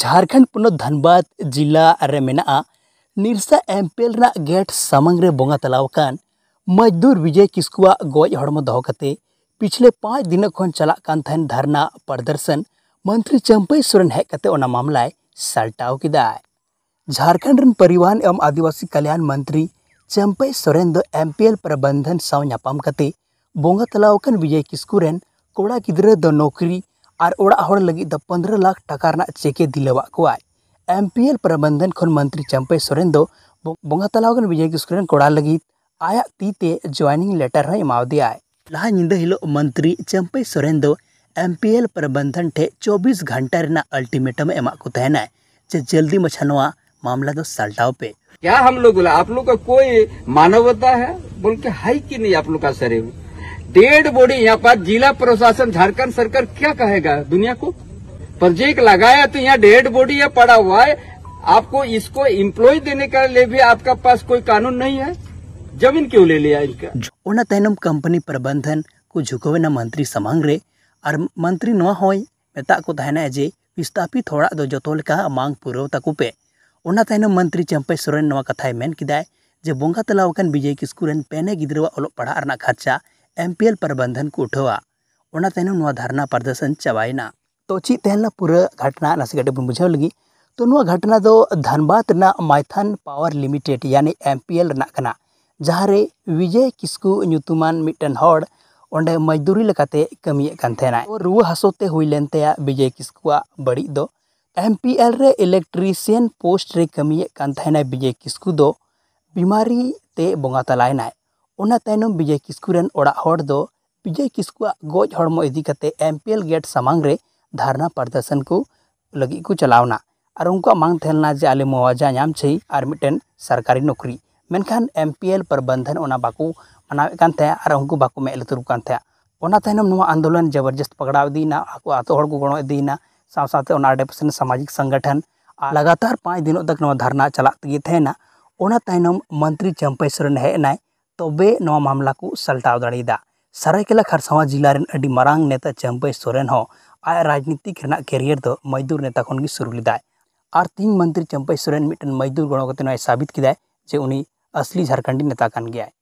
झारखंड पुनत धनबाद जिला निरसा एमपेल गेट सामांगे बंगा तलावकान मजदूर विजय किसकुआ गज दो दौकते पिछले पाँच दिन चलान धरना प्रदर्शन मंत्री चंपई सोरेन हजते मामलें साल्टव कि झारखंड परिवहन एवं आदिवासी कल्याण मंत्री चंपई सोरेन एमपीएल प्रबंधन सापाम बंगा तलावकान विजय किसकुन कोड़ा गिद्रा नौकरी और ओड़ा हर लगी दो पंद्रह लाख टाका चेके दिलवा को एम पी एल प्रबंधन खन मंत्री चंपे सोरेन बंगा तलावन विजय किसकुन कड़ा लगी आया तीते जॉइनिंग लेटर हमदे लहा निंदा हिल मंत्री Champai Soren M P L प्रबंधन ठे चौबीस घंटा रना अल्टीमेटम एमा को जे जल्दी मछा मामला दो सल्टाओ पे क्या हम लोग बोला आप लोग का कोई मानवता है बोल के है कि नहीं आप लोग का शरीर डेढ़ बॉडी यहाँ पर जिला प्रशासन झारखंड सरकार क्या कहेगा दुनिया को प्रोजेक्ट लगाया तो यहाँ डेढ़ बॉडी यहाँ पड़ा हुआ है आपको इसको इम्प्लॉय देने के लिए भी आपका पास कोई कानून नहीं है जमीन क्यों ले लिया इनका ओना तैनम कंपनी प्रबंधन को झुकवे न मंत्री समांग रे और मंत्री न हो मेता को तहना जे विस्थापित होड़ा दो जतो लेका मांग पूरव तको पे ओना तैनम मंत्री चंपे सोरेन नवा कथाय मेन किदाय जे बोंगा तलाव कान विजय किस्कू पेने गिदरवा ओलो पढ़ा रना खर्चा एमपीएल प्रबंधन को उठवा उना तेनु नुआ धरना प्रदर्शन चवाइना तो ची तेना पूरा घटना नसे गटे बुझाव लगी तो नुआ घटना दो धनबाद माइथन पावर लिमिटेड यानी एमपीएल रना जहारे विजय किस्कू मिटन हॉड मजदूरी लगाते कमी कन तो रुआ हसोते हुई लेनते विजय किस्कुआ बड़ी दो एमपीएल रे इलेक्ट्रीशियन पोस्ट रे कमी कन विजय किस्कू दो बीमारी ते बोंगा तलाय ᱚᱱᱟ ᱛᱟᱭᱱᱚᱢ ᱵᱤᱡᱚᱭ ᱠᱤᱥᱠᱩ ᱨᱮᱱ ᱚᱲᱟᱜ ᱦᱚᱲ ᱫᱚ ᱵᱤᱡᱚᱭ ᱠᱤᱥᱠᱩᱣᱟᱜ ᱜᱚᱡ ᱦᱚᱲᱢᱚ ᱤᱫᱤ ᱠᱟᱛᱮᱫ ᱮᱢ ᱯᱤ ᱮᱞ ᱜᱮᱴ ᱥᱟᱢᱟᱝ ᱨᱮ ᱫᱷᱟᱨᱱᱟ ᱯᱨᱚᱫᱚᱨᱥᱚᱱ ᱠᱚ ᱞᱟᱹᱜᱤᱫ ᱠᱚ ᱪᱟᱞᱟᱣᱱᱟ ᱟᱨ ᱩᱱᱠᱩᱣᱟᱜ ᱢᱟᱝ ᱛᱟᱦᱮᱸ ᱞᱮᱱᱟ ᱡᱮ ᱟᱞᱮ ᱢᱚᱣᱟᱡᱟ ᱧᱟᱢ ᱪᱟᱹᱦᱤ ᱟᱨ ᱢᱤᱫᱴᱮᱱ ᱥᱚᱨᱠᱟᱨᱤ ᱱᱚᱠᱨᱤ ᱢᱮᱱᱠᱷᱟᱱ ᱮᱢ ᱯᱤ ᱮᱞ ᱯᱨᱚᱵᱚᱱᱫᱷᱚᱱ ᱚᱱᱟ ᱵᱟᱠᱚ ᱢᱟᱱᱟᱣᱮᱫ ᱠᱟᱱ ᱛᱟᱦᱮᱸᱫ ᱟᱨ ᱩᱱᱠᱩ ᱵᱟᱠᱚ ᱢᱮᱫ ᱞᱩᱛᱩᱨ ᱠᱟᱱ ᱛᱟᱦᱮᱸᱫ ᱚᱱᱟ ᱛᱟᱭᱱᱚᱢ ᱱᱚᱣᱟ ᱟᱱᱫᱳᱞᱚᱱ ᱡᱚᱵᱚᱨᱡᱚᱥᱛ ᱯᱟᱠᱲᱟᱣ ᱤᱫᱤᱭᱮᱱᱟ ᱟᱠᱚ ᱟᱛᱳ ᱦᱚᱲ ᱠᱚ ᱜᱚᱲᱚ ᱤᱫᱤᱭᱮᱱᱟ ᱥᱟᱶ ᱥᱟᱶᱛᱮ ᱚᱱᱟ ᱟᱰᱮᱯᱟᱥᱮ ᱥᱟᱢᱟᱡᱤᱠ ᱥᱚᱝᱜᱚᱴᱷᱚᱱ ᱞᱟᱜᱟᱛᱟᱨ ᱯᱟᱸᱪ ᱫᱤᱱᱚᱜ ᱛᱚᱠ ᱱᱚᱣᱟ ᱫᱷᱟᱨᱱᱟ ᱪᱟᱞᱟᱜ ᱛᱮᱜᱮ ᱛᱟᱦᱮᱱᱟ ᱚᱱᱟ ᱛᱟᱭᱱᱚᱢ ᱢᱚᱱᱛᱨᱤ ᱪᱟᱢᱯᱟᱭ ᱥᱚᱨᱮᱱ ᱦᱮᱡ ᱮᱱᱟᱭ ᱛᱚᱵᱮ ᱱᱚᱣᱟ ᱢᱟᱢᱞᱟ ᱠᱚ ᱥᱟᱞᱴᱟᱣ ᱫᱟᱲᱮᱭᱟᱫᱟ ᱥᱟᱨᱟᱭᱠᱮᱞᱟ ᱠᱷᱟᱨᱥᱟᱣᱟ ᱡᱤᱞᱟ ᱨᱮᱱ ᱟᱹᱰᱤ ᱢᱟᱨᱟᱝ ᱱᱮᱛᱟ ᱪᱟᱹᱢᱯᱟᱹᱭ ᱥᱚᱨᱮᱱ ᱦᱚᱸ ᱟᱡ ᱨᱟᱡᱽᱱᱤᱛᱤᱠ ᱨᱮᱱᱟᱜ ᱠᱮᱨᱤᱭᱟᱨ ᱫᱚ ᱢᱚᱡᱫᱩᱨ ᱱᱮᱛᱟ ᱠᱷᱚᱱ ᱜᱮ ᱥᱩᱨᱩ ᱞᱮᱫᱟᱭ ᱟᱨ ᱛᱤᱦᱤᱧ ᱢᱚᱱᱛᱨᱤ ᱪᱟᱹᱢᱯᱟᱹᱭ ᱥᱚᱨᱮᱱ ᱢᱤᱫᱴᱮᱱ ᱢᱚᱡᱫᱩᱨ ᱜᱚᱲᱚ ᱠᱟᱛᱮ ᱱᱚᱣᱟᱭ ᱥᱟᱵᱤᱛ ᱠᱮᱫᱟᱭ ᱡᱮ ᱩᱱᱤ असली झारखंडी नेता कन गया है